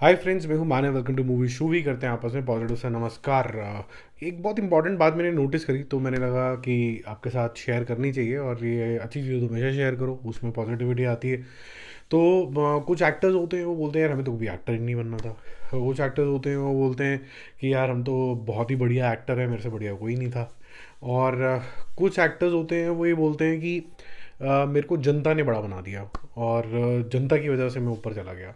hi friends मैं हूं माने वेलकम टू मूवी शो भी करते हैं आपस में पॉजिटिव से नमस्कार एक बहुत इंपॉर्टेंट बात मैंने नोटिस करी तो मैंने लगा कि आपके साथ शेयर करनी चाहिए और ये अच्छी चीज़ तो हमेशा शेयर करो उसमें पॉजिटिविटी आती है तो कुछ एक्टर्स होते हैं वो बोलते हैं यार हमें तो कभी एक्टर ही नहीं बनना था कुछ एक्टर्स होते हैं वो बोलते हैं कि यार हम तो बहुत ही बढ़िया एक्टर है मेरे से बढ़िया कोई नहीं था और कुछ एक्टर्स होते हैं वो ये बोलते हैं कि मेरे को जनता ने बड़ा बना दिया और जनता की वजह से मैं ऊपर चला गया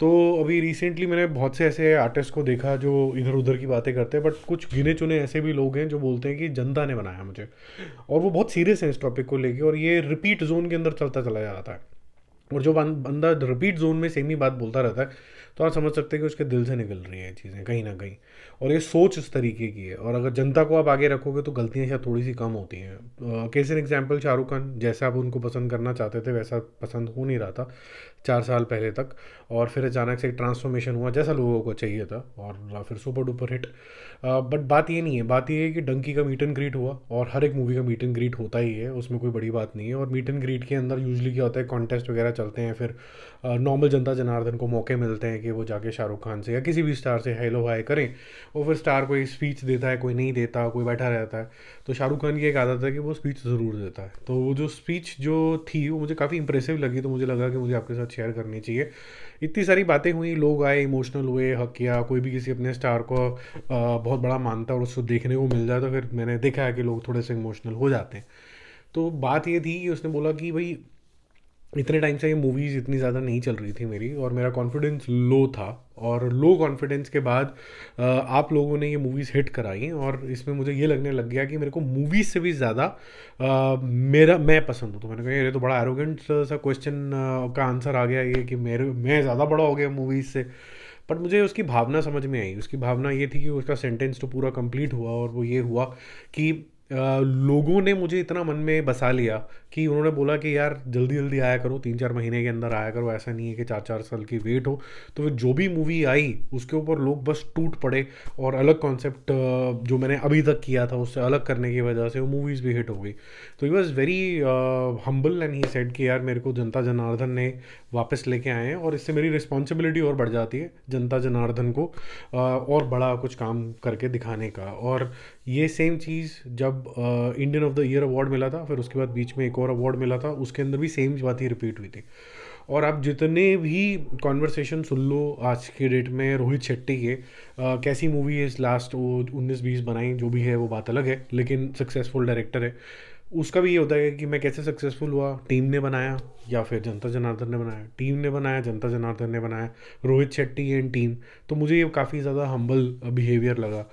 तो अभी रिसेंटली मैंने बहुत से ऐसे आर्टिस्ट को देखा जो इधर उधर की बातें करते हैं बट कुछ गिने चुने ऐसे भी लोग हैं जो बोलते हैं कि जनता ने बनाया मुझे और वो बहुत सीरियस हैं इस टॉपिक को लेके और ये रिपीट जोन के अंदर चलता चला जा रहा है और जो बंदा रिपीट जोन में सेम ही बात बोलता रहता है तो आप समझ सकते हैं कि उसके दिल से निकल रही है चीज़ें कहीं ना कहीं और ये सोच इस तरीके की है और अगर जनता को आप आगे रखोगे तो गलतियाँ शायद थोड़ी सी कम होती हैं कैसे एन एग्जाम्पल शाहरुख खान जैसे आप उनको पसंद करना चाहते थे वैसा पसंद हो नहीं रहा था चार साल पहले तक और फिर अचानक से एक ट्रांसफॉर्मेशन हुआ जैसा लोगों को चाहिए था और फिर सुपर डुपर हिट बट बात ये नहीं है बात ये है कि डंकी का मीट एंड ग्रीट हुआ और हर एक मूवी का मीट एंड ग्रीट होता ही है उसमें कोई बड़ी बात नहीं है और मीट एंड ग्रीट के अंदर यूजली क्या होता है कॉन्टेस्ट वगैरह चलते हैं फिर नॉर्मल जनता जनार्दन को मौके मिलते हैं कि वो जाके शाहरुख खान से या किसी भी स्टार से हेलो हाय करें और फिर स्टार कोई स्पीच देता है कोई नहीं देता कोई बैठा रहता है तो शाहरुख खान की एक आदत है कि वो स्पीच ज़रूर देता है तो वो जो स्पीच जो थी वो मुझे काफ़ी इंप्रेसिव लगी तो मुझे लगा कि मुझे आपके साथ शेयर करनी चाहिए इतनी सारी बातें हुई लोग आए इमोशनल हुए हक किया कोई भी किसी अपने स्टार को बहुत बड़ा मानता है और उसको देखने को मिल जाए तो फिर मैंने देखा है कि लोग थोड़े से इमोशनल हो जाते हैं तो बात ये थी कि उसने बोला कि भाई इतने टाइम से ये मूवीज़ इतनी ज़्यादा नहीं चल रही थी मेरी और मेरा कॉन्फिडेंस लो था और लो कॉन्फिडेंस के बाद आप लोगों ने ये मूवीज़ हिट कराई और इसमें मुझे ये लगने लग गया कि मेरे को मूवीज़ से भी ज़्यादा मेरा मैं पसंद हूँ तो मैंने कहा ये तो बड़ा एरोगेंट सा क्वेश्चन का आंसर आ गया ये कि मेरे मैं ज़्यादा बड़ा हो गया मूवीज़ से बट मुझे उसकी भावना समझ में आई उसकी भावना ये थी कि उसका सेंटेंस तो पूरा कंप्लीट हुआ और वो ये हुआ कि लोगों ने मुझे इतना मन में बसा लिया कि उन्होंने बोला कि यार जल्दी जल्दी आया करो तीन चार महीने के अंदर आया करो ऐसा नहीं है कि चार चार साल की वेट हो तो जो भी मूवी आई उसके ऊपर लोग बस टूट पड़े और अलग कॉन्सेप्ट जो मैंने अभी तक किया था उससे अलग करने की वजह से वो मूवीज़ भी हिट हो गई तो he was very humble and he said कि यार मेरे को जनता जनार्दन ने वापस लेके आए हैं और इससे मेरी रिस्पॉन्सिबिलिटी और बढ़ जाती है जनता जनार्दन को और बड़ा कुछ काम करके दिखाने का और ये सेम चीज़ जब Indian of the year award मिला था फिर उसके बाद बीच में एक और अवार्ड मिला था उसके अंदर भी सेम बात ही रिपीट हुई थी और आप जितने भी कॉन्वर्सेशन सुन लो आज के डेट में रोहित शेट्टी के आ, कैसी मूवी है इस लास्ट वो उन्नीस बीस बनाई जो भी है वो बात अलग है लेकिन सक्सेसफुल डायरेक्टर है उसका भी ये होता है कि मैं कैसे सक्सेसफुल हुआ टीम ने बनाया या फिर जनता जनार्दन ने बनाया टीम ने बनाया जनता जनार्दन ने बनाया रोहित शेट्टी एंड टीम तो मुझे ये काफ़ी ज़्यादा हम्बल बिहेवियर लगा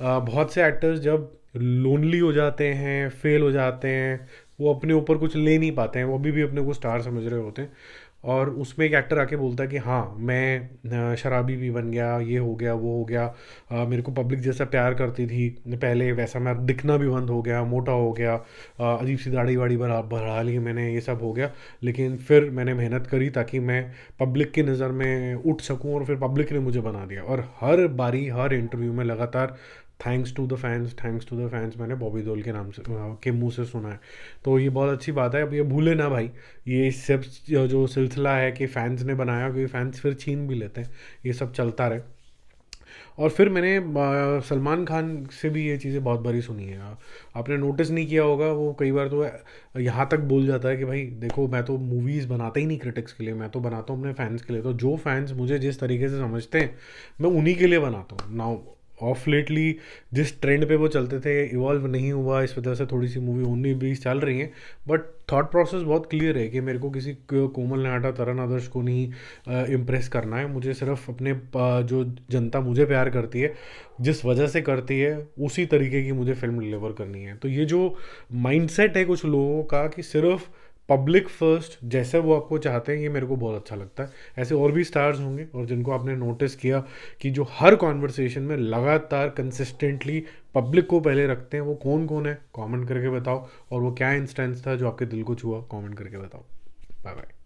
आ, बहुत से एक्टर्स जब लोनली हो जाते हैं फेल हो जाते हैं वो अपने ऊपर कुछ ले नहीं पाते हैं वो अभी भी अपने को स्टार समझ रहे होते हैं और उसमें एक एक्टर आके बोलता है कि हाँ मैं शराबी भी बन गया ये हो गया वो हो गया आ, मेरे को पब्लिक जैसा प्यार करती थी पहले वैसा मैं दिखना भी बंद हो गया मोटा हो गया अजीब सी दाढ़ी वाड़ी बना बढ़ा ली मैंने ये सब हो गया लेकिन फिर मैंने मेहनत करी ताकि मैं पब्लिक की नज़र में उठ सकूँ और फिर पब्लिक ने मुझे बना दिया और हर बारी हर इंटरव्यू में लगातार thanks to the fans thanks to the fans मैंने बॉबी दोल के नाम से हाँ, के मुंह से सुना है तो ये बहुत अच्छी बात है अब ये भूले ना भाई ये सब जो सिलसिला है कि फैंस ने बनाया क्योंकि फैंस फिर छीन भी लेते हैं ये सब चलता रहे और फिर मैंने सलमान खान से भी ये चीज़ें बहुत बारी सुनी है आपने नोटिस नहीं किया होगा वो कई बार तो यहाँ तक बोल जाता है कि भाई देखो मैं तो मूवीज़ बनाते ही नहीं क्रिटिक्स के लिए मैं तो बनाता हूँ अपने फैंस के लिए तो जो फैंस मुझे जिस तरीके से समझते हैं मैं उन्हीं के लिए बनाता हूँ नाउ ऑफ लेटली जिस ट्रेंड पे वो चलते थे इवॉल्व नहीं हुआ इस वजह से थोड़ी सी मूवी ओनली भी चल रही हैं बट थाट प्रोसेस बहुत क्लियर है कि मेरे को किसी कोमल नाटा तरन आदर्श को नहीं इम्प्रेस करना है मुझे सिर्फ अपने जो जनता मुझे प्यार करती है जिस वजह से करती है उसी तरीके की मुझे फिल्म डिलीवर करनी है तो ये जो माइंडसेट है कुछ लोगों का कि सिर्फ पब्लिक फर्स्ट जैसे वो आपको चाहते हैं ये मेरे को बहुत अच्छा लगता है ऐसे और भी स्टार्स होंगे और जिनको आपने नोटिस किया कि जो हर कॉन्वर्सेशन में लगातार कंसिस्टेंटली पब्लिक को पहले रखते हैं वो कौन कौन है कमेंट करके बताओ और वो क्या इंस्टेंस था जो आपके दिल को छुआ कमेंट करके बताओ बाय बाय